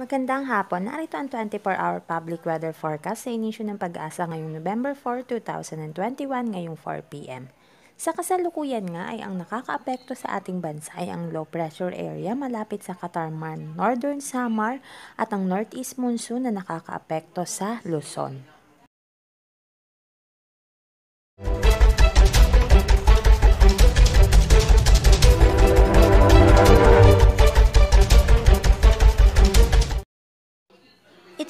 Magandang hapon. Narito ang 24-hour public weather forecast sa inisyo ng pag-asa ngayong November 4, 2021 ngayong 4 p.m. Sa kasalukuyan nga ay ang nakakaapekto sa ating bansa ay ang low pressure area malapit sa Katarman, Northern Samar at ang northeast monsoon na nakakaapekto sa Luzon.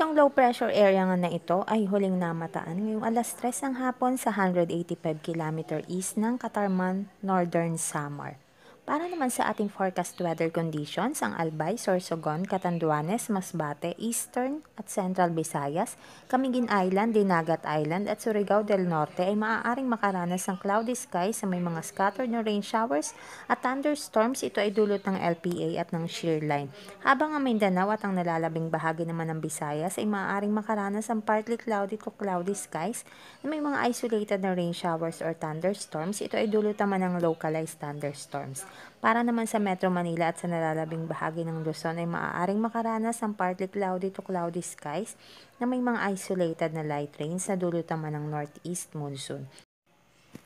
itong low pressure area nga na ito ay huling namataan ngayong alas 3 ng hapon sa 185 km east ng Katarman, Northern Samar. Para naman sa ating forecast weather conditions, ang Albay, Sorsogon, Catanduanes, Masbate, Eastern at Central Visayas, Camiguin Island, Dinagat Island at Surigao del Norte ay maaaring makaranas ng cloudy sky sa may mga scattered na rain showers at thunderstorms. Ito ay dulot ng LPA at ng shear line. Habang ang Mindanao at ang nalalabing bahagi naman ng Visayas ay maaaring makaranas ng partly cloudy to cloudy skies na may mga isolated na rain showers or thunderstorms. Ito ay dulot naman ng localized thunderstorms. Para naman sa Metro Manila at sa nalalabing bahagi ng Luzon ay maaaring makaranas ng partly cloudy to cloudy skies na may mga isolated na light rains sa dulot naman ng northeast monsoon.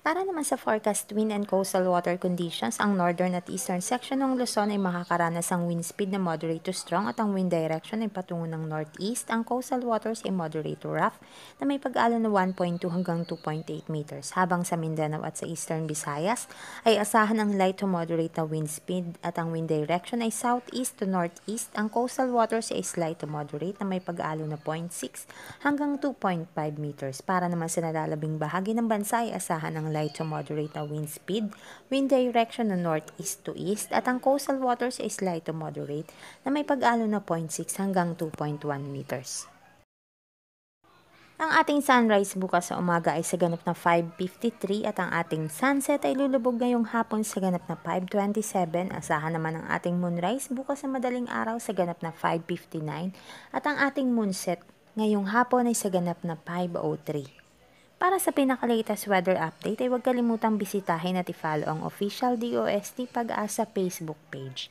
Para naman sa forecast wind and coastal water conditions, ang northern at eastern section ng Luzon ay makakaranas ng wind speed na moderate to strong at ang wind direction ay patungo ng northeast. Ang coastal waters ay moderate to rough na may pag-ala na 1.2 hanggang 2.8 meters. Habang sa Mindanao at sa eastern Visayas ay asahan ang light to moderate na wind speed at ang wind direction ay southeast to northeast. Ang coastal waters ay slight to moderate na may pag-alo na 0.6 hanggang 2.5 meters. Para naman sa nalalabing bahagi ng bansa ay asahan ang light to moderate na wind speed, wind direction na northeast to east, at ang coastal waters is light to moderate na may pag-alo na 0.6 hanggang 2.1 meters. Ang ating sunrise bukas sa umaga ay sa ganap na 5.53 at ang ating sunset ay lulubog ngayong hapon sa ganap na 5.27. Asahan naman ang ating moonrise bukas sa madaling araw sa ganap na 5.59 at ang ating moonset ngayong hapon ay sa ganap na 5.03. Para sa pinakalatest weather update ay huwag kalimutang bisitahin at i-follow ang official DOST Pag-asa Facebook page.